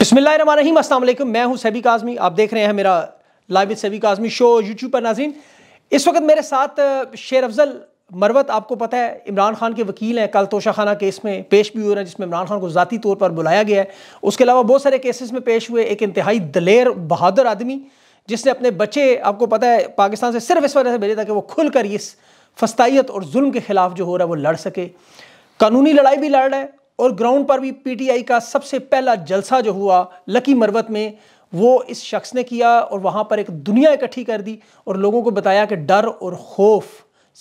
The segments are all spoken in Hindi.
बसमिलीम असल मैं हूं सैबिक काजमी आप देख रहे हैं मेरा लाइव सभी आज़मी शो यूट्यूब पर नाजीन इस वक्त मेरे साथ शेर अफजल मरवत आपको पता है इमरान खान के वकील हैं कल तोशाखाना केस में पेश भी हुए हैं जिसमें इमरान खान को ज़ाती तौर पर बुलाया गया है उसके अलावा बहुत सारे केसेस में पेश हुए एक इंतहाई दलेर बहादुर आदमी जिसने अपने बच्चे आपको पता है पाकिस्तान से सिर्फ इस वजह से भेजे कि वो खुल कर इस फस्ताइत और जुल्म के ख़िलाफ़ जो हो रहा है वो लड़ सके कानूनी लड़ाई भी लड़ रहा है और ग्राउंड पर भी पीटीआई का सबसे पहला जलसा जो हुआ लकी मरवत में वो इस शख्स ने किया और वहाँ पर एक दुनिया इकट्ठी कर दी और लोगों को बताया कि डर और खौफ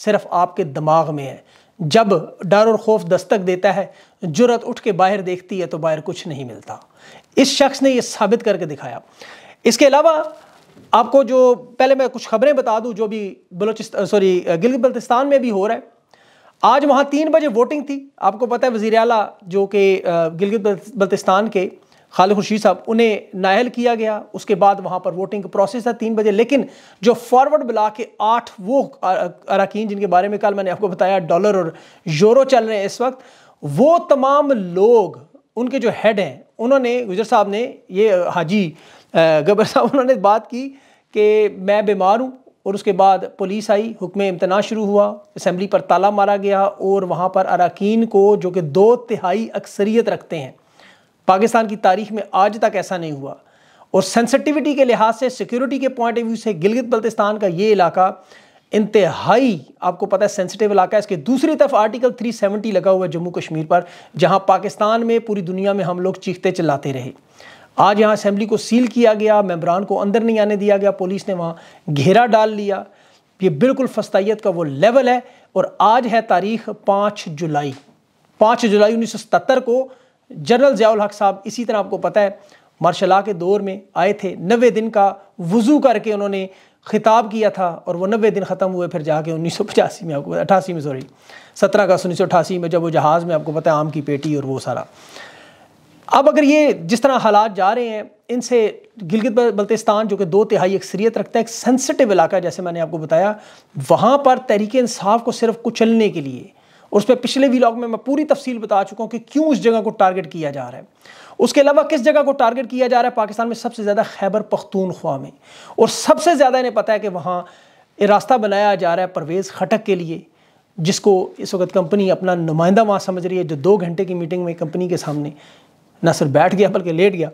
सिर्फ आपके दिमाग में है जब डर और खौफ दस्तक देता है जुरत उठ के बाहर देखती है तो बाहर कुछ नहीं मिलता इस शख्स ने ये साबित करके दिखाया इसके अलावा आपको जो पहले मैं कुछ खबरें बता दूँ जो भी बलोचि सॉरी गिलगित बल्तिस्तान में भी हो रहा है आज वहाँ तीन बजे वोटिंग थी आपको पता है वजीर अला जो कि गिलगित बल्तिस्तान के खालिद खुर्शीद साहब उन्हें नायल किया गया उसके बाद वहाँ पर वोटिंग का प्रोसेस था तीन बजे लेकिन जो फॉरवर्ड ब्ला के आठ वो अरकान जिनके बारे में कल मैंने आपको बताया डॉलर और यूरो चल रहे हैं इस वक्त वो तमाम लोग उनके जो हेड हैं उन्होंने गुजर साहब ने ये हाजी गबर साहब उन्होंने बात की कि मैं बीमार हूँ और उसके बाद पुलिस आई हुक्म इम्तना शुरू हुआ असम्बली पर ताला मारा गया और वहाँ पर अरकान को जो कि दो तिहाई अक्सरियत रखते हैं पाकिस्तान की तारीख में आज तक ऐसा नहीं हुआ और सेंसिटिविटी के लिहाज से सिक्योरिटी के पॉइंट ऑफ व्यू से गिलगित बल्तिस्तान का ये इलाका इंतहाई आपको पता है सेंसिटिव इलाका है इसके दूसरी तरफ आर्टिकल 370 लगा हुआ है जम्मू कश्मीर पर जहां पाकिस्तान में पूरी दुनिया में हम लोग चीखते चिल्लाते रहे आज यहाँ असेंबली को सील किया गया मेम्बरान को अंदर नहीं आने दिया गया पुलिस ने वहाँ घेरा डाल लिया ये बिल्कुल फस्तायत का वो लेवल है और आज है तारीख पाँच जुलाई पाँच जुलाई उन्नीस सौ सतर को जनरल जयाल हक साहब इसी तरह आपको पता है मार्शला के दौर में आए थे नबे दिन का वज़ू करके उन्होंने खिताब किया था और वह नबे दिन ख़त्म हुए फिर जाके उन्नीस सौ पचासी में आपको अठासी में सॉरी सत्रह अगस्त उन्नीस सौ अठासी में जब वो जहाज़ में आपको पता है आम की पेटी और वो सारा अब अगर ये जिस तरह हालात जा रहे हैं इनसे गिलगित बल्तिस्तान जो कि दो तिहाई अक्सरियत रखता है एक सेंसिटिव इलाका जैसे मैंने आपको बताया वहाँ पर तहरीक इंसाफ को सिर्फ कुचलने के लिए उस पर पिछले व्लॉग में मैं पूरी तफसील बता चुका हूँ कि क्यों उस जगह को टारगेट किया जा रहा है उसके अलावा किस जगह को टारगेट किया जा रहा है पाकिस्तान में सबसे ज़्यादा खैबर पख्तूनख्वा में और सबसे ज़्यादा इन्हें पता है कि वहाँ रास्ता बनाया जा रहा है परवेज़ खटक के लिए जिसको इस वक्त कंपनी अपना नुमाइंदा वहाँ समझ रही है जो दो घंटे की मीटिंग में कंपनी के सामने न सिर्फ बैठ गया बल्कि लेट गया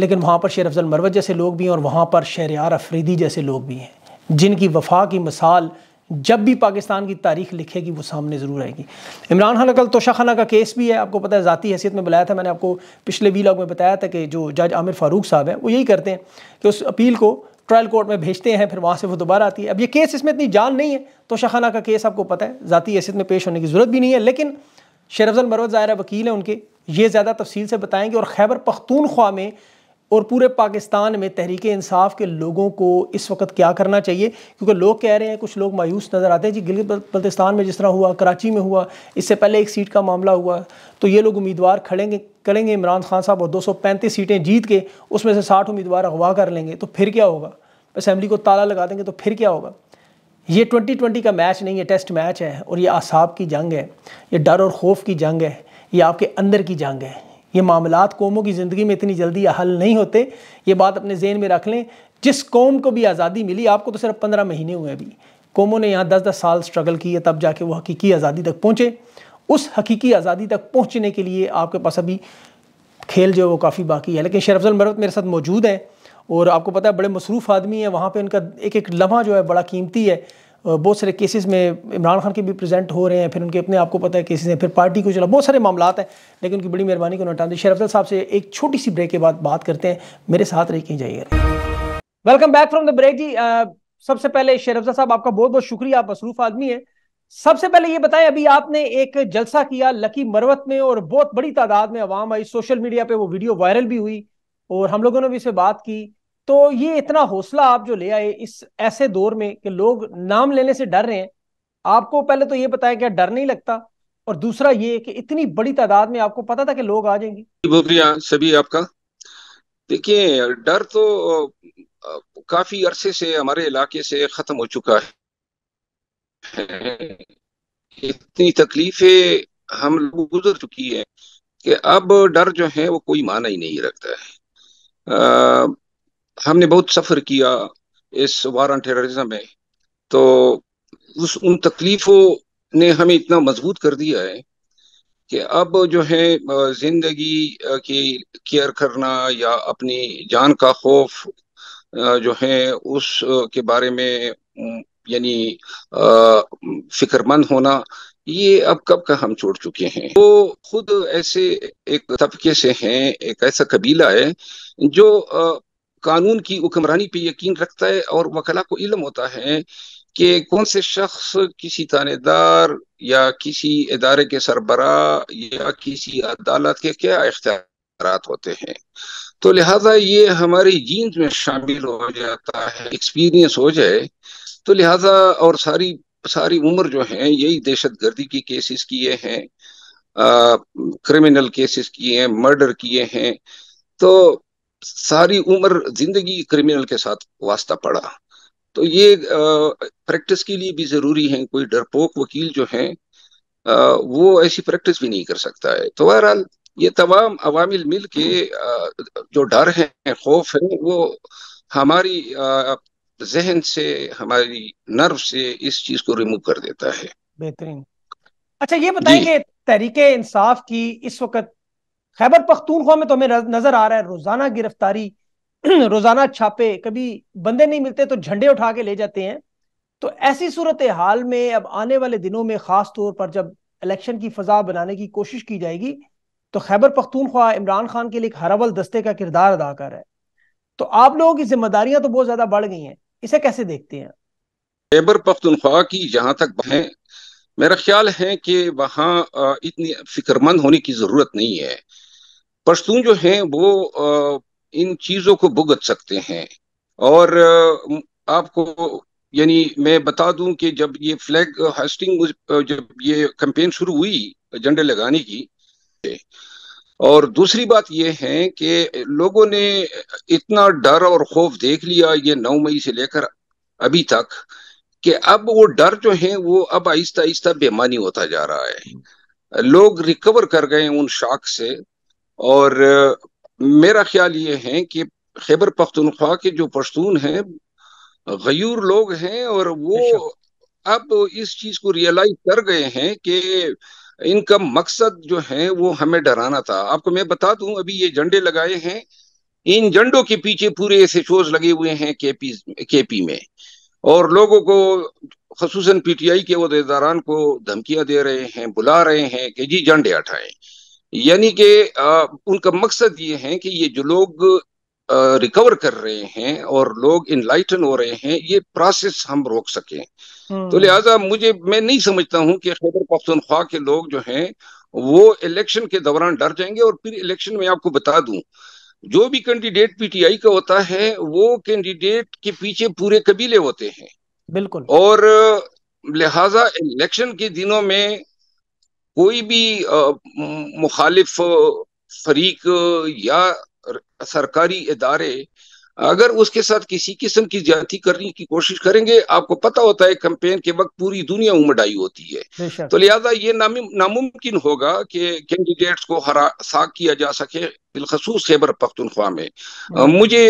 लेकिन वहाँ पर शेर अफजल मरवत जैसे लोग भी हैं और वहाँ पर यार अफरीदी जैसे लोग भी हैं जिनकी वफा की मिसाल जब भी पाकिस्तान की तारीख लिखेगी वो सामने ज़रूर आएगी इमरान खान अकल तोशाखाना का केस भी है आपको पता है ज़ाती हैसियत में बुलाया था मैंने आपको पिछले वी लॉग में बताया था कि जो जज आमिर फ़ारूक साहब हैं वो यही करते हैं कि उस अपील को ट्रायल कोर्ट में भेजते हैं फिर वहाँ से वो दोबारा आती है अब ये केस इसमें इतनी जान नहीं है तोशाखाना का केस आपको पता है ज़ाती हैसियत में पेश होने की ज़रूरत भी नहीं है लेकिन शेर मरवत ज़ाहिर वकील हैं उनके ये ज़्यादा तफसील से बताएंगे और खैबर पख्तूनख्वा में और पूरे पाकिस्तान में तहरीक इंसाफ के लोगों को इस वक्त क्या करना चाहिए क्योंकि लोग कह रहे हैं कुछ लोग मायूस नज़र आते हैं जी गिलगित बल्तिस्तान में जिस तरह हुआ कराची में हुआ इससे पहले एक सीट का मामला हुआ तो ये लोग उम्मीदवार खड़ेंगे करेंगे इमरान खान साहब और 235 सीटें जीत के उसमें से साठ उम्मीदवार अगवा कर लेंगे तो फिर क्या होगा असम्बली को ताला लगा देंगे तो फिर क्या होगा ये ट्वेंटी का मैच नहीं है टेस्ट मैच है और ये आसाब की जंग है ये डर और खौफ की जंग है ये आपके अंदर की जंग है ये मामला कौमों की ज़िंदगी में इतनी जल्दी हल नहीं होते ये बात अपने जेहन में रख लें जिस कौम को भी आज़ादी मिली आपको तो सिर्फ पंद्रह महीने हुए अभी कौमों ने यहाँ दस दस साल स्ट्रगल की है तब जाके वो हकीकी आज़ादी तक पहुँचे उस हकीकी आज़ादी तक पहुँचने के लिए आपके पास अभी खेल जो है वो काफ़ी बाकी है लेकिन शरफजल मरवत मेरे साथ मौजूद हैं और आपको पता है बड़े मसरूफ़ आदमी हैं वहाँ पर उनका एक एक लम्हा जो है बड़ा कीमती है बहुत सारे केसेस में इमरान खान के भी प्रेजेंट हो रहे हैं फिर उनके अपने आपको पता है केसेस हैं फिर पार्टी को चला बहुत सारे मामला हैं लेकिन उनकी बड़ी मेहरबानी को नटान दी शेरअफजल साहब से एक छोटी सी ब्रेक के बाद बात करते हैं मेरे साथ रह कहीं जाइए welcome back from the break जी सबसे पहले शेरफा साहब आपका बहुत बहुत शुक्रिया आप मसरूफ आदमी है सबसे पहले ये बताएं अभी आपने एक जलसा किया लकी मरवत में और बहुत बड़ी तादाद में आवाम आई सोशल मीडिया पे वो वीडियो वायरल भी हुई और हम लोगों ने भी इसे बात की तो ये इतना हौसला आप जो ले आए इस ऐसे दौर में कि लोग नाम लेने से डर रहे हैं आपको पहले तो ये बताया क्या डर नहीं लगता और दूसरा ये कि इतनी बड़ी तादाद में आपको पता था कि लोग आ जाएंगे सभी आपका देखिए डर तो काफी अरसे से हमारे इलाके से खत्म हो चुका है इतनी तकलीफें हम लोग गुजर चुकी है कि अब डर जो है वो कोई माना ही नहीं रखता है हमने बहुत सफ़र किया इस वार ऑन टेररिज्म में तो उस उन तकलीफ़ों ने हमें इतना मजबूत कर दिया है कि अब जो है जिंदगी की केयर करना या अपनी जान का खौफ जो है उस के बारे में यानी फिक्रमंद होना ये अब कब का हम छोड़ चुके हैं वो खुद ऐसे एक तबके से हैं एक ऐसा कबीला है जो कानून की हुक्मरानी पे यकीन रखता है और वकला को इलम होता है कि कौन से शख्स किसी थानेदार या किसी इदारे के सरबरा या किसी अदालत के क्या इख्तियार होते हैं तो लिहाजा ये हमारी जींद में शामिल हो जाता है एक्सपीरियंस हो जाए तो लिहाजा और सारी सारी उम्र जो है यही दहशत गर्दी की केसेस किए हैं क्रिमिनल केसेस किए हैं मर्डर किए हैं तो सारी उम्र जिंदगी क्रिमिनल के साथ वास्ता पड़ा तो ये प्रैक्टिस के लिए भी जरूरी है कोई डरपोक वकील जो है आ, वो ऐसी प्रैक्टिस भी नहीं कर सकता है तो बहरहाल ये तमाम अवामिल मिल के आ, जो डर है खौफ है वो हमारी जहन से हमारी नर्व से इस चीज को रिमूव कर देता है बेहतरीन अच्छा ये बताएंगे तरीके इंसाफ की इस वक्त खैबर पख्तूनख्वा में तो हमें नजर आ रहा है रोजाना गिरफ्तारी रोजाना छापे कभी बंदे नहीं मिलते तो झंडे उठा के ले जाते हैं तो ऐसी सूरत हाल में अब आने वाले दिनों में खास तौर पर जब इलेक्शन की फजा बनाने की कोशिश की जाएगी तो खैबर पख्तूनख्वा इमरान खान के लिए एक हरावल दस्ते का किरदार अदा कर रहा है तो आप लोगों की जिम्मेदारियां तो बहुत ज्यादा बढ़ गई हैं इसे कैसे देखते हैं खैबर पख्तनख्वा की जहां तक है मेरा ख्याल है कि वहां इतनी फिक्रमंद होने की जरूरत नहीं है पश्तून जो हैं वो इन चीज़ों को भुगत सकते हैं और आपको यानी मैं बता दूं कि जब ये फ्लैग हास्टिंग जब ये कैंपेन शुरू हुई झंडे लगाने की और दूसरी बात यह है कि लोगों ने इतना डर और खौफ देख लिया ये नौ मई से लेकर अभी तक कि अब वो डर जो है वो अब आहिस्ता आहिस्ता बेमानी होता जा रहा है लोग रिकवर कर गए उन शाख से और मेरा ख्याल ये है कि खैबर पख्तनख्वा के जो पश्तून हैं गयूर लोग हैं और वो अब इस चीज को रियलाइज कर गए हैं कि इनका मकसद जो है वो हमें डराना था आपको मैं बता दूं अभी ये झंडे लगाए हैं इन झंडों के पीछे पूरे ऐसे शोज लगे हुए हैं केपी केपी में और लोगों को खसूस पीटीआई के अहदेदारान को धमकियां दे रहे हैं बुला रहे हैं कि जी झंडे हटाएं यानी कि उनका मकसद ये है कि ये जो लोग रिकवर कर रहे हैं और लोग इनलाइटन हो रहे हैं ये प्रोसेस हम रोक सकें तो हम्म। लिहाजा मुझे मैं नहीं समझता हूं कि खैबर पख्तनख्वा के लोग जो हैं वो इलेक्शन के दौरान डर जाएंगे और फिर इलेक्शन में आपको बता दूं जो भी कैंडिडेट पीटीआई का होता है वो कैंडिडेट के पीछे पूरे कबीले होते हैं बिल्कुल और लिहाजा इलेक्शन के दिनों में कोई भी मुखालिफ फरीक या सरकारी इदारे अगर उसके साथ किसी किस्म की ज्यादा करने की कोशिश करेंगे आपको पता होता है कैंपेन के वक्त पूरी दुनिया उमड़ आई होती है तो लिहाजा ये नामुमकिन होगा कि कैंडिडेट्स को हरा सा किया जा सके बिलखसूस खैबर पख्तनख्वा में हम्म। मुझे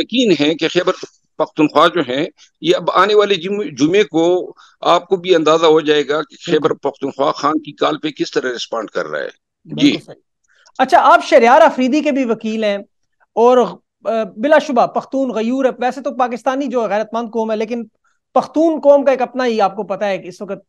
यकीन है कि खैबर पख्तनख्वा जो है ये अब आने वाले जुमे को आपको भी अंदाजा हो जाएगा कि खैबर पख्तनख्वा खान की कॉल पे किस तरह रिस्पॉन्ड कर रहा है जी अच्छा आप शरियार अफरीदी के भी वकील हैं और बिलाशुबा पख्तून गयूर है वैसे तो पाकिस्तानी जो गैरतमंद कौम है लेकिन पख्तून कौम का एक अपना ही आपको पता है कि इस वक्त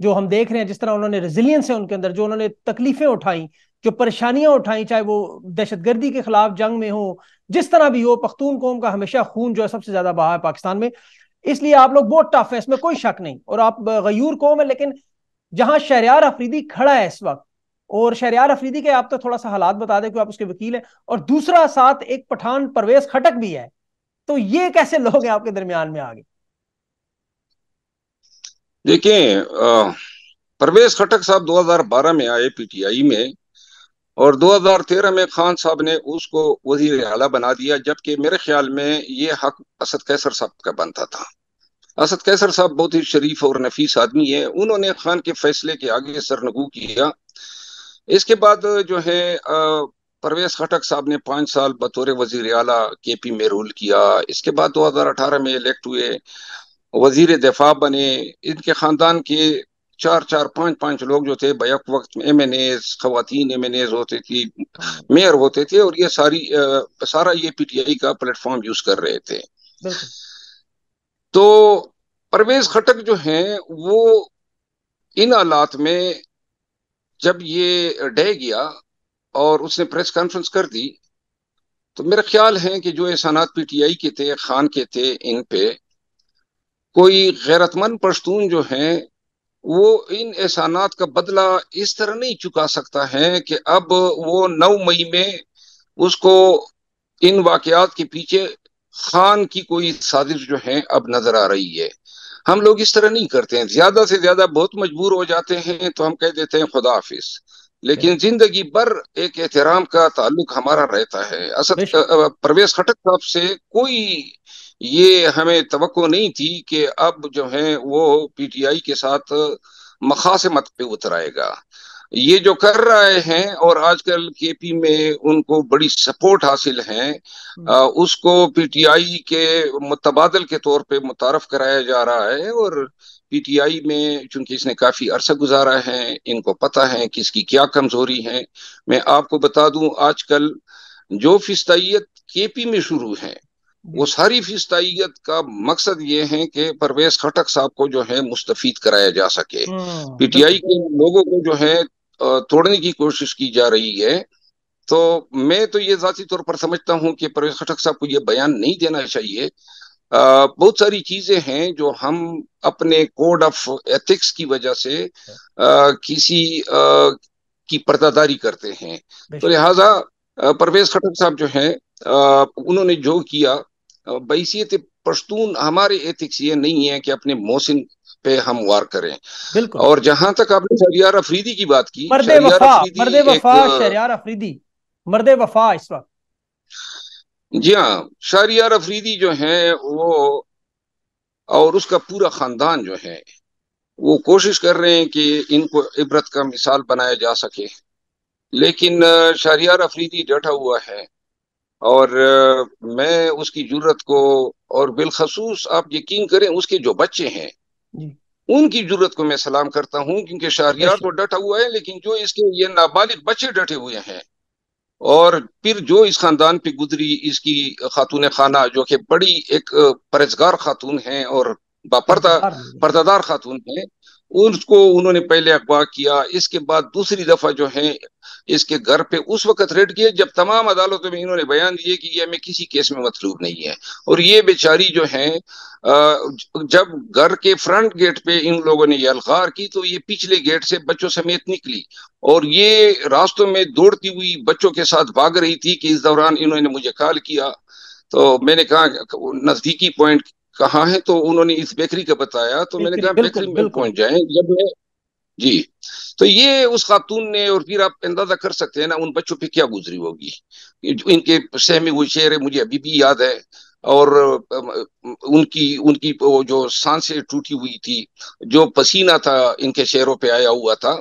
जो हम देख रहे हैं जिस तरह उन्होंने रेजिलियंस है उनके अंदर जो उन्होंने तकलीफें उठाई जो परेशानियां उठाई चाहे वो दहशतगर्दी के खिलाफ जंग में हो जिस तरह भी हो पख्तून कौम का हमेशा खून जो है सबसे ज्यादा बहा है पाकिस्तान में इसलिए आप लोग बहुत टफ है इसमें कोई शक नहीं और आप गयूर कौम है लेकिन जहां शहरियार अफरीदी खड़ा है इस वक्त और शहरियार अफरीदी के आप तो थोड़ा सा हालात बता दें कि आप उसके वकील हैं और दूसरा साथ एक पठान परवेज खटक भी है तो ये कैसे लोग हैं आपके दरमियान में आगे देखिए परवेज खटक साहब 2012 में आए पीटीआई में और 2013 में खान साहब ने उसको वजीर अला बना दिया जबकि मेरे ख्याल में ये हक असद कैसर साहब का बनता था असद कैसर साहब बहुत ही शरीफ और नफीस आदमी है उन्होंने खान के फैसले के आगे सरनगू किया इसके बाद जो है परवेज खटक साहब ने पाँच साल बतौर वजीर अला के पी में रूल किया इसके बाद 2018 में इलेक्ट हुए वजीर दिफा बने इनके ख़ानदान के चार चार पांच पांच लोग जो थे बैक वक्त एम एन एज खीन एम एन एज होती थी मेयर होते थे और ये सारी आ, सारा ये पी टी आई का प्लेटफॉर्म यूज कर रहे थे तो परवेज खटक जो हैं वो इन हालात में जब ये डह गया और उसने प्रेस कॉन्फ्रेंस कर दी तो मेरा ख्याल है कि जो एहसानात पीटीआई के थे खान के थे इन पे कोई गैरतमंद पश्तून जो हैं वो इन एहसानात का बदला इस तरह नहीं चुका सकता है कि अब वो नौ मई में उसको इन वाकयात के पीछे खान की कोई साजिश जो है अब नजर आ रही है हम लोग इस तरह नहीं करते हैं ज्यादा से ज्यादा बहुत मजबूर हो जाते हैं तो हम कह देते हैं खुदा हाफिज़ लेकिन जिंदगी भर एक एहतराम का ताल्लुक हमारा रहता है असद प्रवेश खटक साहब से कोई ये हमें तो नहीं थी कि अब जो है वो पीटीआई के साथ मत पे उतर आएगा ये जो कर रहे हैं और आजकल केपी में उनको बड़ी सपोर्ट हासिल है हम्म। उसको पीटीआई के मुतबादल के तौर पे मुतारफ कराया जा रहा है और पीटीआई में चूंकि इसने काफ़ी अरसा गुजारा है इनको पता है कि इसकी क्या कमज़ोरी है मैं आपको बता दूं आजकल जो फिस्ताइत केपी में शुरू है वो सारी फिस्तियत का मकसद ये है कि परवेज खटक साहब को जो है मुस्तफ़ कराया जा सके पीटीआई हम्म, के लोगों को जो है तोड़ने की कोशिश की जा रही है तो मैं तो ये जाती तौर पर समझता हूँ कि परवेज खटक साहब को ये बयान नहीं देना चाहिए बहुत सारी चीजें हैं जो हम अपने कोड ऑफ एथिक्स की वजह से आ, किसी आ, की पर्दादारी करते हैं तो लिहाजा परवेज खटक साहब जो हैं उन्होंने जो किया बैसीत पश्तून हमारे एथिक्स ये नहीं है कि अपने मोहसिन पे हम वार करें और जहां तक आपने शरियार अफरीदी की बात की मर्दे वफा मर्दे वफा शरियार अफरीदी मर्द वफा इस वक्त जी हाँ शहरियार अफरीदी जो हैं वो और उसका पूरा खानदान जो है वो कोशिश कर रहे हैं कि इनको इबरत का मिसाल बनाया जा सके लेकिन शहरियार अफरीदी डटा हुआ है और मैं उसकी जरूरत को और बिलखसूस आप यकीन करें उसके जो बच्चे हैं उनकी जरूरत को मैं सलाम करता हूं क्योंकि शाहरियार अच्छा। तो डटा हुआ है लेकिन जो इसके ये नाबालिग बच्चे डटे हुए हैं और फिर जो इस खानदान पे गुजरी इसकी खातून खाना जो कि बड़ी एक परेजगार खातून है और बापरदा पर्दादार खातून है उसको उन्होंने पहले अगवा किया इसके बाद दूसरी दफा जो है इसके घर पे उस वक्त रेड किए जब तमाम अदालतों में इन्होंने बयान दिए कि ये हमें किसी केस में मतलूब नहीं है और ये बेचारी जो है जब घर के फ्रंट गेट पे इन लोगों ने ये अलगार की तो ये पिछले गेट से बच्चों समेत निकली और ये रास्तों में दौड़ती हुई बच्चों के साथ भाग रही थी कि इस दौरान इन्होंने मुझे कॉल किया तो मैंने कहा नजदीकी पॉइंट कहाँ है तो उन्होंने इस बेकरी का बताया तो मैंने कहा बेकरी में पहुंच जाए जब मैं जी तो ये उस खातून ने और फिर आप अंदाजा कर सकते हैं ना उन बच्चों पे क्या गुजरी होगी इनके सहमे हुए शेर मुझे अभी भी याद है और उनकी उनकी जो सांसें टूटी हुई थी जो पसीना था इनके शेरों पे आया हुआ था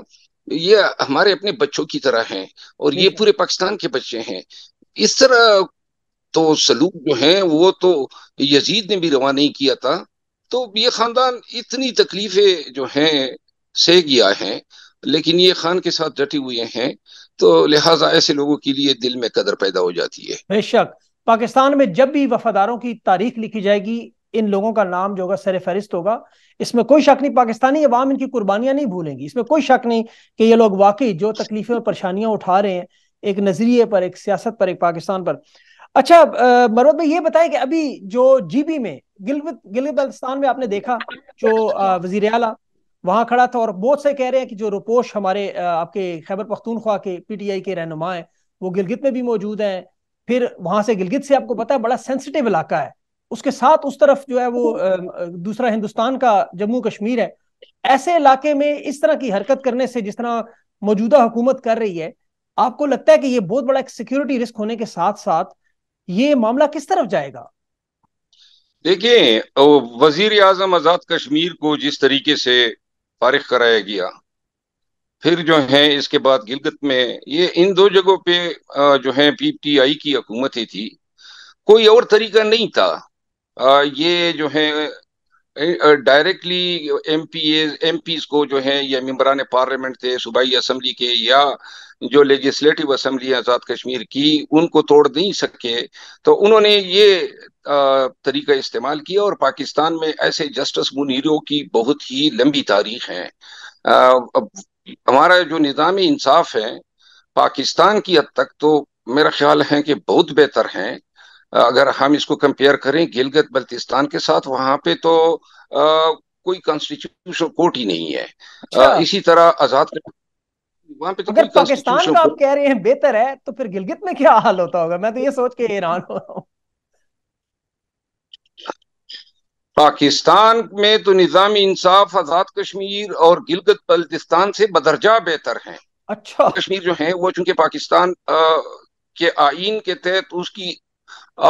ये हमारे अपने बच्चों की तरह हैं और ये पूरे पाकिस्तान के बच्चे हैं इस तरह तो सलूक जो है वो तो यजीद ने भी रवा नहीं किया था तो ये खानदान इतनी तकलीफें जो हैं सह गया है लेकिन ये खान के साथ डटे हुए हैं तो लिहाजा ऐसे लोगों के लिए दिल में कदर पैदा हो जाती है बेशक पाकिस्तान में जब भी वफादारों की तारीख लिखी जाएगी इन लोगों का नाम जो होगा सर फहरिस्त होगा इसमें कोई शक नहीं पाकिस्तानी अवाम इनकी कुर्बानियां नहीं भूलेंगी इसमें कोई शक नहीं कि ये लोग वाकई जो तकलीफें और परेशानियां उठा रहे हैं एक नजरिए पर एक सियासत पर एक पाकिस्तान पर अच्छा मरोद भाई ये बताएं कि अभी जो जीबी में गिलगित गिलगित बल्तिस्तान में आपने देखा जो वजीर अला वहां खड़ा था और बहुत से कह रहे हैं कि जो रुपोश हमारे आपके खैबर पख्तूनख्वा के पीटीआई के रहनुमा हैं वो गिलगित में भी मौजूद हैं फिर वहां से गिलगित से आपको पता है बड़ा सेंसिटिव इलाका है उसके साथ उस तरफ जो है वो दूसरा हिंदुस्तान का जम्मू कश्मीर है ऐसे इलाके में इस तरह की हरकत करने से जिस तरह मौजूदा हुकूमत कर रही है आपको लगता है कि ये बहुत बड़ा एक सिक्योरिटी रिस्क होने के साथ साथ ये मामला किस तरफ जाएगा देखिए वजीर आजम आजाद कश्मीर को जिस तरीके से फारिग कराया गया फिर जो है इसके बाद गिलगत में ये इन दो जगहों पे जो है आई की हुकूमत ही थी कोई और तरीका नहीं था ये जो है directly M P M Ps को जो है या मम्बरान पार्लियामेंट थे सूबाई असम्बली के या जो लेजिस्लेटिव असम्बली आज़ाद कश्मीर की उनको तोड़ नहीं सके तो उन्होंने ये तरीका इस्तेमाल किया और पाकिस्तान में ऐसे जस्टिस मुनीरों की बहुत ही लंबी तारीख है हमारा जो निज़ाम इंसाफ है पाकिस्तान की हद तक तो मेरा ख्याल है कि बहुत बेहतर हैं अगर हम इसको कंपेयर करें गिलगत बल्तिस्तान के साथ वहां पे तो आ, कोई कॉन्स्टिट्यूशन कोर्ट ही नहीं है आ, अच्छा। इसी तरह आजाद वहां पे तो अगर पाकिस्तान का आप कह रहे हैं बेहतर है तो फिर गिलगित में क्या हाल होता होगा मैं तो ये सोच के हैरान हो पाकिस्तान में तो निजाम इंसाफ आजाद कश्मीर और गिलगत बल्तिस्तान से बदरजा बेहतर है अच्छा कश्मीर जो है वो चूंकि पाकिस्तान आ, के आइन के तहत उसकी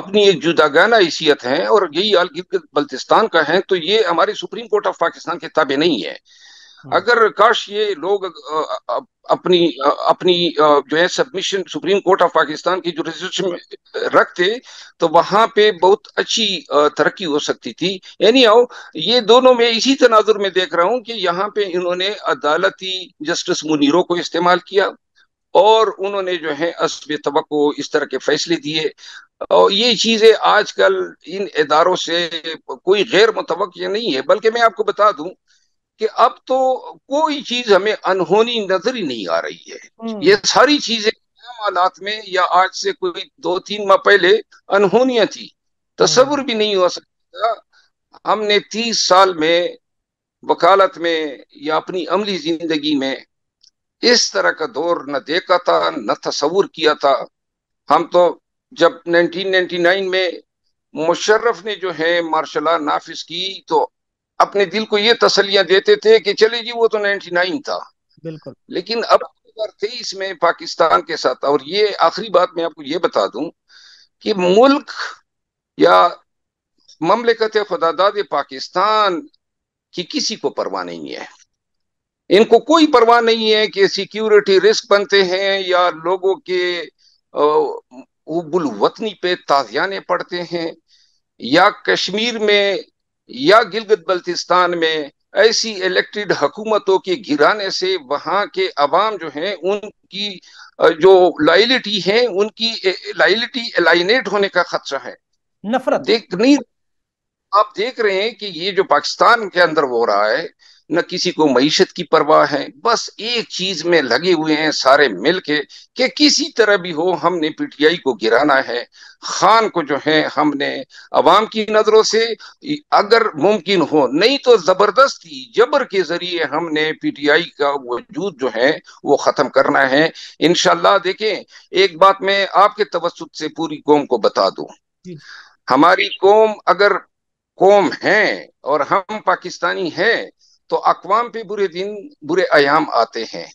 अपनी एक जुदागाना हैसियत है और यही आल गिलगित बल्तिस्तान का है तो ये हमारे सुप्रीम कोर्ट ऑफ पाकिस्तान के ताबे नहीं है हम्म। अगर काश ये लोग अपनी अपनी जो है submission Supreme Court of Pakistan की जो रिसर्च में रखते तो वहां पे बहुत अच्छी तरक्की हो सकती थी यानी आओ ये दोनों में इसी तनाजुर में देख रहा हूं कि यहाँ पे इन्होंने अदालती जस्टिस मुनीरो को इस्तेमाल किया और उन्होंने जो है असब तबक को इस तरह के फैसले दिए और ये चीजें आजकल इन इदारों से कोई गैर मुतव नहीं है बल्कि मैं आपको बता दूं कि अब तो कोई चीज हमें अनहोनी नजर ही नहीं आ रही है हम्म। ये सारी चीजें हालात में या आज से कोई दो तीन माह पहले अनहोनिया थी तस्वुर हम्म। भी नहीं हो सकता हमने तीस साल में वकालत में या अपनी अमली जिंदगी में इस तरह का दौर न देखा था न तस्वुर किया था हम तो जब 1999 में मुशर्रफ ने जो है मार्शल नाफिज की तो अपने दिल को ये तसलियां देते थे कि चले जी वो तो 99 था बिल्कुल लेकिन अब तेईस में पाकिस्तान के साथ और ये आखिरी बात मैं आपको ये बता दूं कि मुल्क या ममलिकत खुदादाद पाकिस्तान की किसी को परवाह नहीं है इनको कोई परवाह नहीं है कि सिक्योरिटी रिस्क बनते हैं या लोगों के उबुल वतनी पे ताजियाने पड़ते हैं या कश्मीर में या गिलगत बल्तिस्तान में ऐसी इलेक्टेड हकूमतों के गिराने से वहाँ के अवाम जो हैं उनकी जो लाइलिटी है उनकी लाइलिटी एलाइनेट होने का खदशा है नफरत देख नहीं आप देख रहे हैं कि ये जो पाकिस्तान के अंदर हो रहा है न किसी को मीशत की परवाह है बस एक चीज में लगे हुए हैं सारे मिल के कि किसी तरह भी हो हमने पीटीआई को गिराना है खान को जो है हमने अवाम की नजरों से अगर मुमकिन हो नहीं तो जबरदस्ती जबर के जरिए हमने पीटीआई का वजूद जो है वो खत्म करना है इनशाला देखें एक बात मैं आपके तवसत से पूरी कौम को बता दू हमारी कौम अगर कौम है और हम पाकिस्तानी हैं तो अकवाम पे बुरे दिन बुरे आयाम आते हैं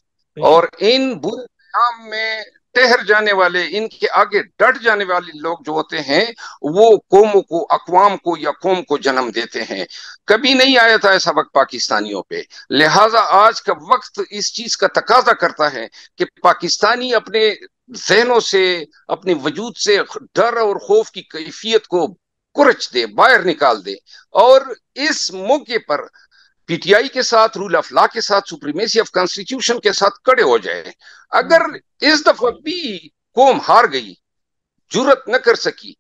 और इन बुरे आयाम में ठहर जाने वाले इनके आगे डट जाने वाले लोग जो होते हैं वो कौमों को अकवाम को या कौम को जन्म देते हैं कभी नहीं आया था ऐसा वक्त पाकिस्तानियों पे लिहाजा आज का वक्त इस चीज का तकाजा करता है कि पाकिस्तानी अपने जहनों से अपने वजूद से डर और खौफ की कैफियत को कुरच दे बाहर निकाल दे और इस मौके पर पीटीआई के साथ रूल ऑफ लॉ के साथ सुप्रीमेसी ऑफ कॉन्स्टिट्यूशन के साथ कड़े हो जाए अगर हम्म। इस दफा भी कौम हार गई जरूरत न कर सकी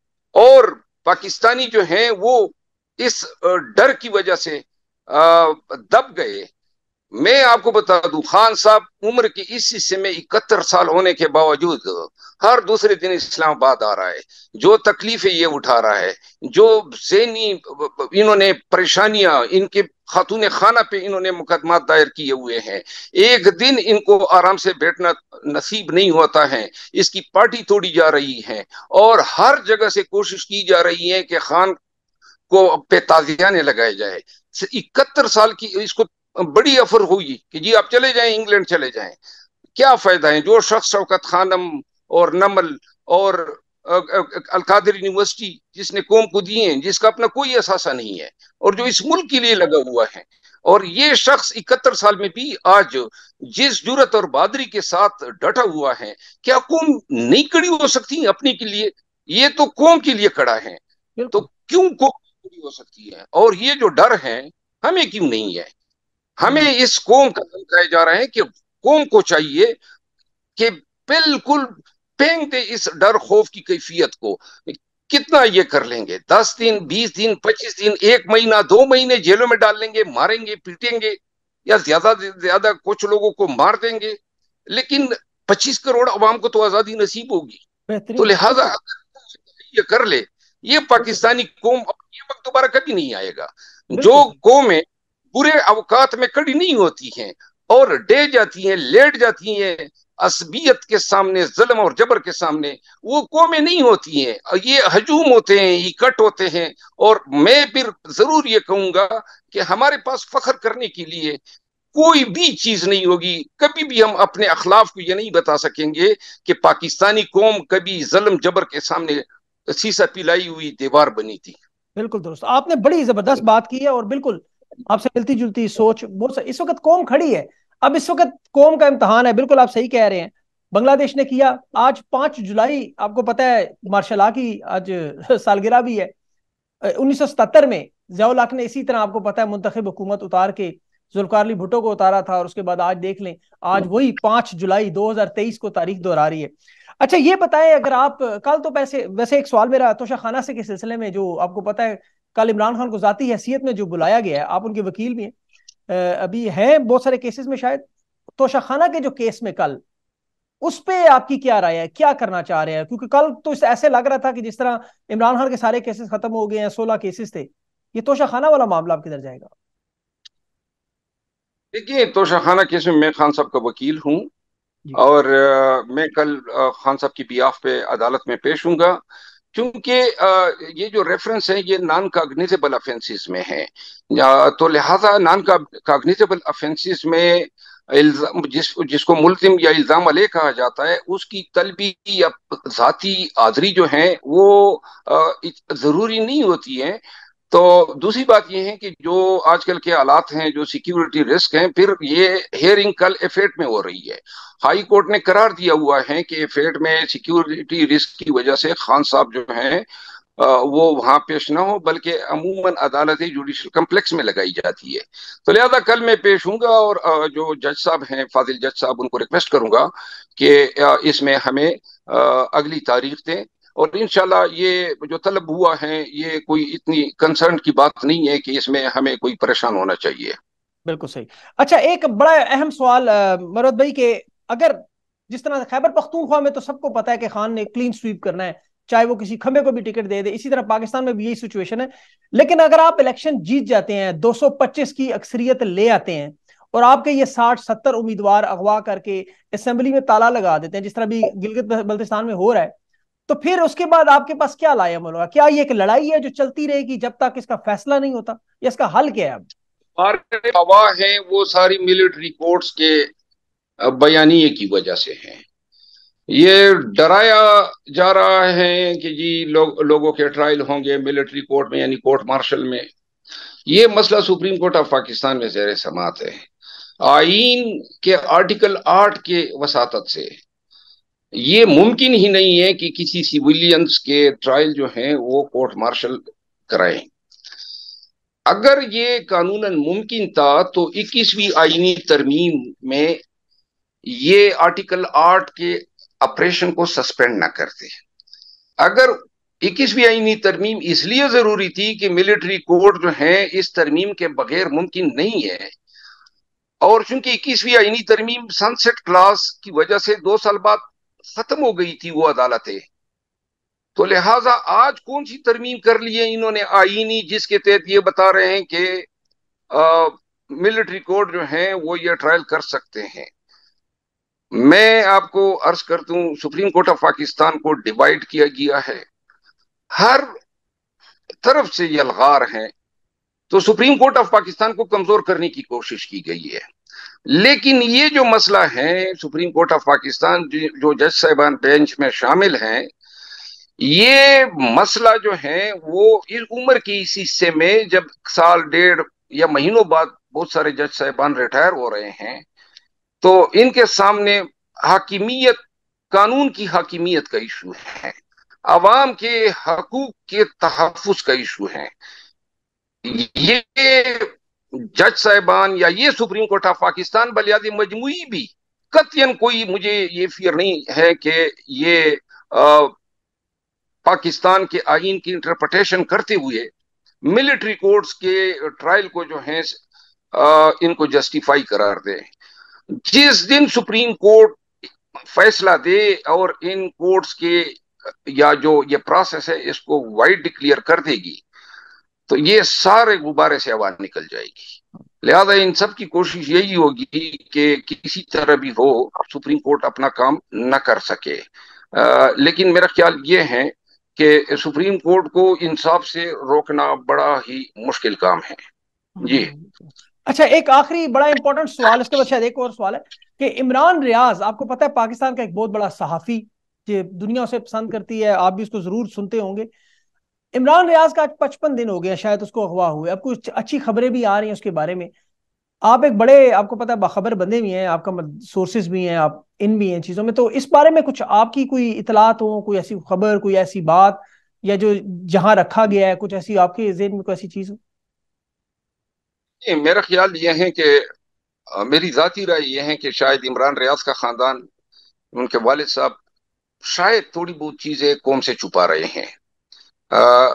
और पाकिस्तानी जो हैं वो इस डर की वजह से दब गए मैं आपको बता दूं खान साहब उम्र के इस हिस्से में इकहत्तर साल होने के बावजूद हर दूसरे दिन इस्लामाबाद आ रहा है जो तकलीफें ये उठा रहा है जो जहनी इन्होंने परेशानियां इनके खातून खाना पे इन्होंने मुकदमा दायर किए हुए हैं एक दिन इनको आराम से बैठना नसीब नहीं होता है इसकी पार्टी तोड़ी जा रही है और हर जगह से कोशिश की जा रही है कि खान को पे ताजियाने लगाए जाए इकहत्तर साल की इसको बड़ी अफर हुई कि जी आप चले जाएं इंग्लैंड चले जाएं क्या फायदा है जो शख्स शवकत खानम और नमल और अलकादर यूनिवर्सिटी जिसने कौम को दिए हैं जिसका अपना कोई असासा नहीं है और जो इस मुल्क के लिए लगा हुआ है और ये शख्स इकहत्तर साल में भी आज जिस जरूरत और बहादरी के साथ डटा हुआ है क्या कौम नहीं कड़ी हो सकती अपने के लिए ये तो कौम के लिए खड़ा है तो क्यों कौम कड़ी हो सकती है और ये जो डर है हमें क्यों नहीं है हमें हम्म। इस कौम का धमकाया जा रहा है कि कौम को चाहिए कि बिल्कुल पेंग दे इस डर खौफ की कैफियत को कितना ये कर लेंगे दस दिन बीस दिन पच्चीस दिन एक महीना दो महीने जेलों में डाल लेंगे मारेंगे पीटेंगे या ज्यादा से ज्यादा कुछ लोगों को मार देंगे लेकिन पच्चीस करोड़ अवाम को तो आजादी नसीब होगी तो लिहाजा ये कर ले ये पाकिस्तानी कौम ये वक्त दोबारा कभी नहीं आएगा जो कौमें बुरे अवकात में कड़ी नहीं होती हैं और डे जाती हैं लेट जाती हैं असबियत के सामने जुल्म और जबर के सामने वो कौमें नहीं होती हैं ये हजूम होते हैं कट होते हैं और मैं फिर जरूर ये कहूंगा कि हमारे पास फख्र करने के लिए कोई भी चीज नहीं होगी कभी भी हम अपने अखलाफ को ये नहीं बता सकेंगे कि पाकिस्तानी कौम कभी जुल्म जबर के सामने सीसा पिलाई हुई दीवार बनी थी बिल्कुल दोस्त आपने बड़ी जबरदस्त बात की है और बिल्कुल आपसे मिलती जुलती सोच बहुत इस वक्त कौम खड़ी है अब इस वक्त कौम का इम्तहान है बिल्कुल आप सही कह रहे हैं बांग्लादेश ने किया आज पांच जुलाई आपको पता है मार्शल आ की आज सालगिरह भी है उन्नीस सौ सतर में जयाउल हक ने इसी तरह आपको पता है मुंतखब हुकूमत उतार के जुल्कारली भुट्टो को उतारा था और उसके बाद आज देख लें आज वही पांच जुलाई 2023 को तारीख दोहरा रही है अच्छा ये बताएं अगर आप कल तो पैसे वैसे एक सवाल मेरा तोशा खाना से के सिलसिले में जो आपको पता है कल इमरान खान को जाती हैसियत में जो बुलाया गया है आप उनके वकील भी हैं अभी हैं बहुत सारे केसेस में शायद तोशाखाना के जो केस में कल उस पर आपकी क्या राय है क्या करना चाह रहे हैं क्योंकि कल तो ऐसे लग रहा था कि जिस तरह इमरान खान के सारे केसेस खत्म हो गए हैं सोलह केसेस थे ये तोशाखाना वाला मामला आप किधर जाएगा देखिए तोशाखाना केस में मैं खान साहब का वकील हूँ और आ, मैं कल आ, खान साहब की बियाफ पे अदालत में पेश हूँ क्योंकि ये जो रेफरेंस है ये नॉन कागनिजेबल ऑफेंसेस में है तो लिहाजा नॉन कागनिजेबल ऑफेंसेस में इल्जाम जिस जिसको मुलजिम या इल्ज़ाम अले कहा जाता है उसकी तलबी या ज़ाती आदरी जो है वो ज़रूरी नहीं होती है तो दूसरी बात यह है कि जो आजकल के हालात हैं जो सिक्योरिटी रिस्क हैं फिर ये हेयरिंग कल एफेट में हो रही है हाई कोर्ट ने करार दिया हुआ है कि एफेट में सिक्योरिटी रिस्क की वजह से खान साहब जो हैं वो वहां पेश ना हो बल्कि अमूमन अदालतें जुडिशल कम्प्लेक्स में लगाई जाती है तो लिहाजा कल मैं पेश हूँ और जो जज साहब हैं फाजिल जज साहब उनको रिक्वेस्ट करूंगा कि इसमें हमें अगली तारीख दें और इन ये जो तलब हुआ है ये कोई इतनी कंसर्न की बात नहीं है कि इसमें हमें कोई परेशान होना चाहिए बिल्कुल सही अच्छा एक बड़ा अहम सवाल मरोद भाई के अगर जिस तरह खैबर पख्तूनख्वा में तो सबको पता है कि खान ने क्लीन स्वीप करना है चाहे वो किसी खंबे को भी टिकट दे दे इसी तरह पाकिस्तान में भी यही सिचुएशन है लेकिन अगर आप इलेक्शन जीत जाते हैं 225 की अक्सरियत ले आते हैं और आपके ये साठ सत्तर उम्मीदवार अगवा करके असेंबली में ताला लगा देते हैं जिस तरह भी गिलगित बल्तिस्तान में हो रहा है तो फिर उसके बाद आपके पास क्या लाया मोलोगा क्या ये एक लड़ाई है जो चलती रहेगी जब तक इसका फैसला नहीं होता या इसका हल क्या है अब हमारे हवा है वो सारी मिलिट्री कोर्ट्स के बयानिए की वजह से है ये डराया जा रहा है कि जी लो, लोगों के ट्रायल होंगे मिलिट्री कोर्ट में यानी कोर्ट मार्शल में ये मसला सुप्रीम कोर्ट ऑफ पाकिस्तान में जेर समात है आइन के आर्टिकल आठ के वसात से ये मुमकिन ही नहीं है कि किसी सिविलियंस के ट्रायल जो हैं वो कोर्ट मार्शल कराएं अगर ये कानून मुमकिन था तो 21वीं आईनी तरमीम में ये आर्टिकल 8 के ऑपरेशन को सस्पेंड ना करते अगर 21वीं आईनी तरमीम इसलिए जरूरी थी कि मिलिट्री कोर्ट जो है इस तरमीम के बगैर मुमकिन नहीं है और चूंकि 21वीं आईनी तरमीम सनसेट क्लास की वजह से दो साल बाद खत्म हो गई थी वो अदालतें तो लिहाजा आज कौन सी तरमीम कर ली है इन्होंने आईनी जिसके तहत ये बता रहे हैं कि मिलिट्री कोर्ट जो है वो ये ट्रायल कर सकते हैं मैं आपको अर्ज कर दू सुप्रीम कोर्ट ऑफ पाकिस्तान को डिवाइड किया गया है हर तरफ से ये अलगार हैं तो सुप्रीम कोर्ट ऑफ पाकिस्तान को कमजोर करने की कोशिश की गई है लेकिन ये जो मसला है सुप्रीम कोर्ट ऑफ पाकिस्तान जो जज साहबान बेंच में शामिल हैं ये मसला जो है वो इस उम्र की इस हिस्से में जब साल डेढ़ या महीनों बाद बहुत सारे जज साहबान रिटायर हो रहे हैं तो इनके सामने हाकिमियत कानून की हाकिमियत का इशू है आवाम के हकूक के तहफ़ का इशू है ये जज साहबान या ये सुप्रीम कोर्ट ऑफ पाकिस्तान बलियाद मजमू भी कतियन कोई मुझे ये फियर नहीं है कि ये आ, पाकिस्तान के आइन की इंटरप्रटेशन करते हुए मिलिट्री कोर्ट्स के ट्रायल को जो है इनको जस्टिफाई करार दे जिस दिन सुप्रीम कोर्ट फैसला दे और इन कोर्ट्स के या जो ये प्रोसेस है इसको वाइड डिक्लेयर कर देगी तो ये सारे गुब्बारे से आवाज निकल जाएगी लिहाजा इन सब की कोशिश यही होगी कि किसी तरह भी हो सुप्रीम कोर्ट अपना काम न कर सके आ, लेकिन मेरा ख्याल ये है कि सुप्रीम कोर्ट को इंसाफ से रोकना बड़ा ही मुश्किल काम है जी अच्छा एक आखिरी बड़ा इंपॉर्टेंट सवाल इसके बाद शायद एक और सवाल है कि इमरान रियाज आपको पता है पाकिस्तान का एक बहुत बड़ा सहाफ़ी दुनिया उसे पसंद करती है आप भी उसको जरूर सुनते होंगे इमरान रियाज का आज पचपन दिन हो गया शायद उसको अगवा हुए अब कुछ अच्छी खबरें भी आ रही हैं उसके बारे में आप एक बड़े आपको पता है बाखबर बंदे भी हैं आपका सोर्सेज भी हैं आप इन भी हैं चीज़ों में तो इस बारे में कुछ आपकी कोई इतलात हो कोई ऐसी खबर कोई ऐसी बात या जो जहां रखा गया है कुछ ऐसी आपके जेन में कोई ऐसी चीज़ हो मेरा ख्याल ये है कि मेरी ज़ाती राय यह है कि शायद इमरान रियाज का ख़ानदान उनके वालिद साहब शायद थोड़ी बहुत चीज़ें कौम से छुपा रहे हैं आ,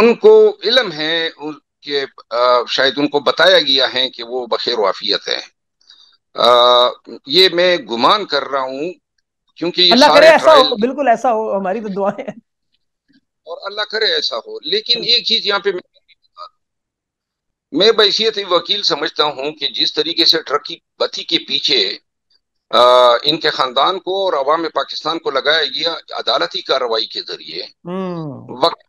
उनको इलम है आ, शायद उनको बताया गया है कि वो बखेर वाफियत है आ, ये मैं गुमान कर रहा हूँ क्योंकि अल्लाह करे ऐसा हो बिल्कुल ऐसा हो हमारी तो दुआएं और अल्लाह करे ऐसा हो लेकिन एक चीज यहाँ पे मैं बैसीत वकील समझता हूँ कि जिस तरीके से ट्रक की बथी के पीछे आ, इनके खानदान को और अवाम पाकिस्तान को लगाया गया अदालती कार्रवाई के जरिए हम्म। वक्त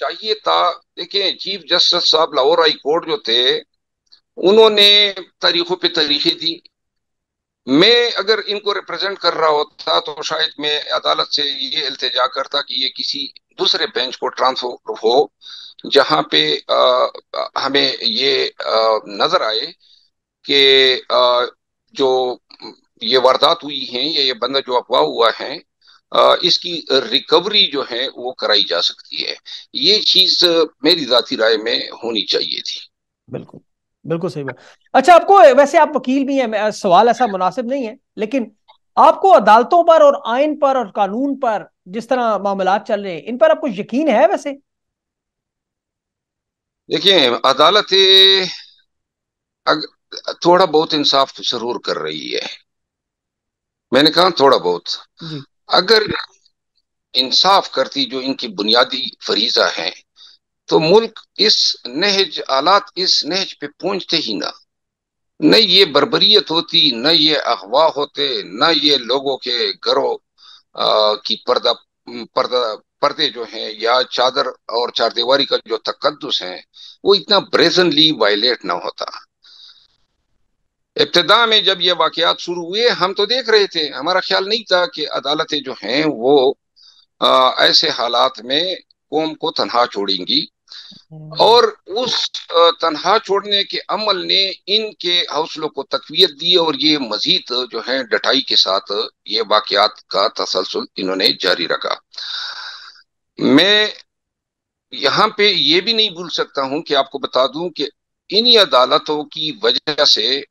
चाहिए था देखिये चीफ जस्टिस साहब लाहौर हाई कोर्ट जो थे उन्होंने तारीखों पे तारीखें दी मैं अगर इनको रिप्रेजेंट कर रहा होता तो शायद मैं अदालत से ये इल्तजा करता कि ये किसी दूसरे बेंच को ट्रांसफर हो जहाँ पे आ, हमें ये आ, नजर आए कि जो ये वारदात हुई है या ये बंदा जो अफवाह हुआ है इसकी रिकवरी जो है वो कराई जा सकती है ये चीज मेरी जाती राय में होनी चाहिए थी बिल्कुल बिल्कुल सही बात अच्छा आपको वैसे आप वकील भी हैं सवाल ऐसा मुनासिब नहीं है लेकिन आपको अदालतों पर और आयन पर और कानून पर जिस तरह मामला चल रहे हैं इन पर आपको यकीन है वैसे देखिए अदालतें अग, थोड़ा बहुत इंसाफ जरूर कर रही है मैंने कहा थोड़ा बहुत अगर इंसाफ करती जो इनकी बुनियादी फरीजा है तो मुल्क इस नहज आलात इस नहज पे पहुंचते ही ना न ये बरबरीत होती न ये अफवाह होते न ये लोगों के घरों की पर्दा पर्दा पर्दे जो हैं या चादर और चारदीवारी का जो तकदस है वो इतना ब्रेजनली वायलेट ना होता इब्तदा में जब ये वाकयात शुरू हुए हम तो देख रहे थे हमारा ख्याल नहीं था कि अदालतें जो हैं वो आ, ऐसे हालात में कौम को तनहा छोड़ेंगी हम्म। और उस तनहा छोड़ने के अमल ने इनके हौसलों को तकवीत दी और ये मजीद जो है डटाई के साथ ये वाकयात का तसलसल इन्होंने जारी रखा मैं यहाँ पे ये भी नहीं भूल सकता हूँ कि आपको बता दूं कि इन्हीं अदालतों की वजह से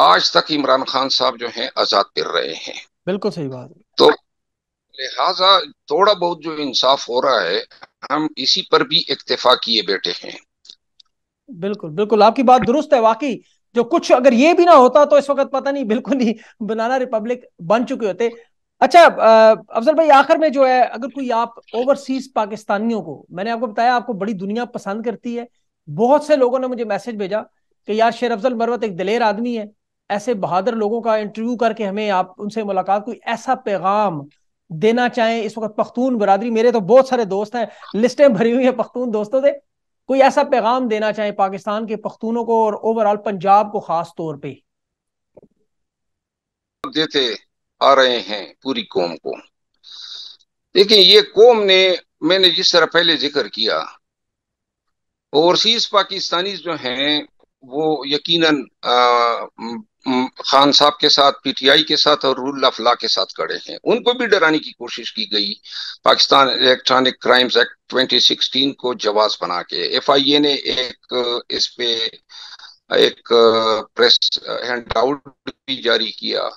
आज तक इमरान खान साहब जो हैं आजाद फिर रहे हैं बिल्कुल सही बात तो लिहाजा थोड़ा बहुत जो इंसाफ हो रहा है हम इसी पर भी इक्तफा किए बैठे हैं बिल्कुल बिल्कुल आपकी बात दुरुस्त है वाकई जो कुछ अगर ये भी ना होता तो इस वक्त पता नहीं बिल्कुल ही बनाना रिपब्लिक बन चुके होते अच्छा अफजल भाई आखिर में जो है अगर कोई आप ओवरसीज पाकिस्तानियों को मैंने आपको बताया आपको बड़ी दुनिया पसंद करती है बहुत से लोगों ने मुझे मैसेज भेजा कि यार शेर अफजल मरवत एक दिलेर आदमी है ऐसे बहादुर लोगों का इंटरव्यू करके हमें आप उनसे मुलाकात कोई ऐसा पैगाम देना चाहें इस वक्त पख्तून बरादरी मेरे तो बहुत सारे दोस्त हैं लिस्टें भरी हुई हैं पख्तून दोस्तों से कोई ऐसा पैगाम देना चाहें पाकिस्तान के पख्तूनों को और ओवरऑल पंजाब को खास तौर पर देते आ रहे हैं पूरी कौम को देखिए ये कौम ने मैंने जिस तरह पहले जिक्र किया ओवरसीज पाकिस्तानी जो हैं वो यकीनन खान साहब के साथ पीटीआई के साथ और रूल ऑफ लॉ के साथ खड़े हैं उनको भी डराने की कोशिश की गई पाकिस्तान इलेक्ट्रॉनिक क्राइम्स एक्ट 2016 को जवाब बना के एफ ने एक इस पे एक प्रेस हैंड आउट भी जारी किया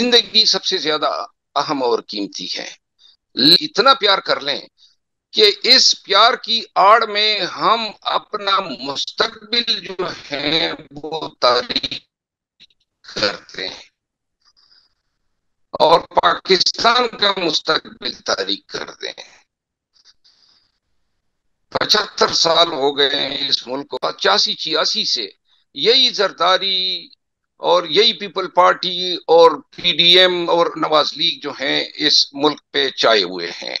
जिंदगी सबसे ज्यादा अहम और कीमती है इतना प्यार कर लें कि इस प्यार की आड़ में हम अपना मुस्तकबिल जो है वो तारीख करते हैं और पाकिस्तान का मुस्तकबिल तारीख कर दें पचहत्तर साल हो गए हैं इस मुल्क को पचासी छियासी से यही जरदारी और यही पीपल पार्टी और पीडीएम और नवाज लीग जो हैं इस मुल्क पे चाय हुए हैं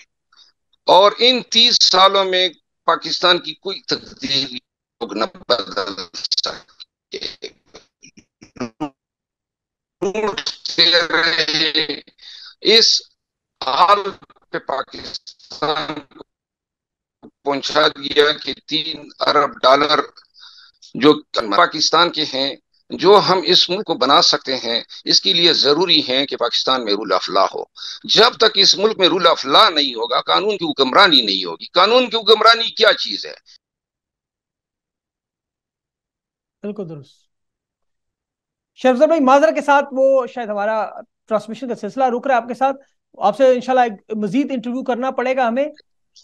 और इन तीस सालों में पाकिस्तान की कोई तकदीर लोग न बदल सके झूठ रहे इस हाल पे पाकिस्तान पहुंचा दिया कि तीन अरब डॉलर जो पाकिस्तान के हैं जो हम इस मुल्क को बना सकते हैं इसके लिए ज़रूरी है कि पाकिस्तान में रूल ऑफ लॉ हो जब तक इस मुल्क में रूल ऑफ लॉ नहीं होगा कानून की हुक्मरानी नहीं होगी कानून की हुक्मरानी क्या चीज़ है बिल्कुल दुरुस्त शहजाद भाई माजरा के साथ वो शायद हमारा ट्रांसमिशन का सिलसिला रुक रहा है आपके साथ आपसे इनशाला मजीद इंटरव्यू करना पड़ेगा हमें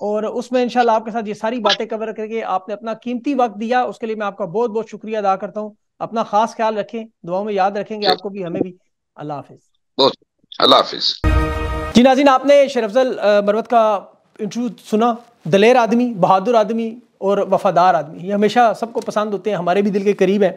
और उसमें इनशाला आपके साथ ये सारी बातें कवर करके आपने अपना कीमती वक्त दिया उसके लिए मैं आपका बहुत बहुत शुक्रिया अदा करता हूँ अपना खास ख्याल रखें दुआओं में याद रखेंगे आपको भी हमें भी अल्लाह हाफिज अल्लाह हाफिज जी नाजिन आपने शरफजल मरवत का इंटरव्यू सुना दलेर आदमी बहादुर आदमी और वफादार आदमी ये हमेशा सबको पसंद होते हैं हमारे भी दिल के करीब हैं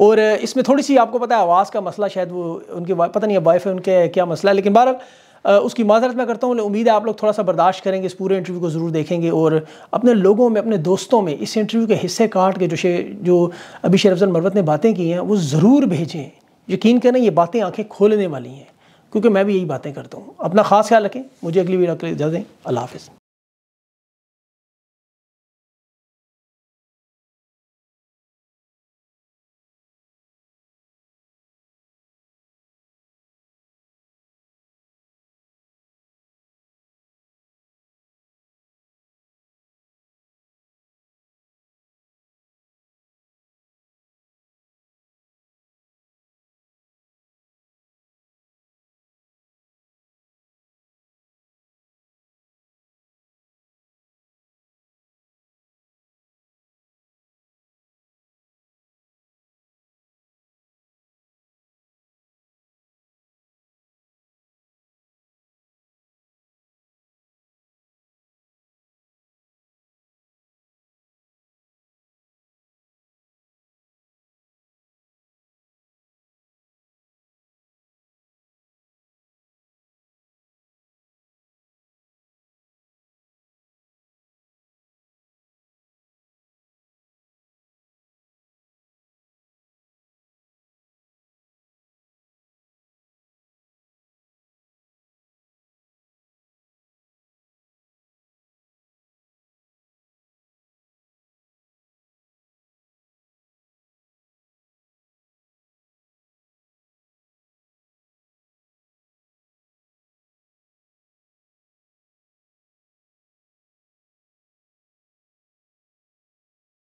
और इसमें थोड़ी सी आपको पता है आवाज़ का मसला शायद वो उनके पता नहीं है वाइफ है उनके क्या मसला है लेकिन बहरहाल उसकी माजरत मैं करता हूँ उम्मीद है आप लोग थोड़ा सा बर्दाश्त करेंगे इस पूरे इंटरव्यू को ज़रूर देखेंगे और अपने लोगों में अपने दोस्तों में इस इंटरव्यू के हिस्से काट के जो शे जो अभिषेक अफजल मरवत ने बातें की हैं वो ज़रूर भेजें यकीन करें ये बातें आँखें खोलने वाली हैं क्योंकि मैं भी यही बातें करता हूँ अपना खास ख्याल रखें मुझे अगली वीडियो के लिए दें अल्लाह हाफिज़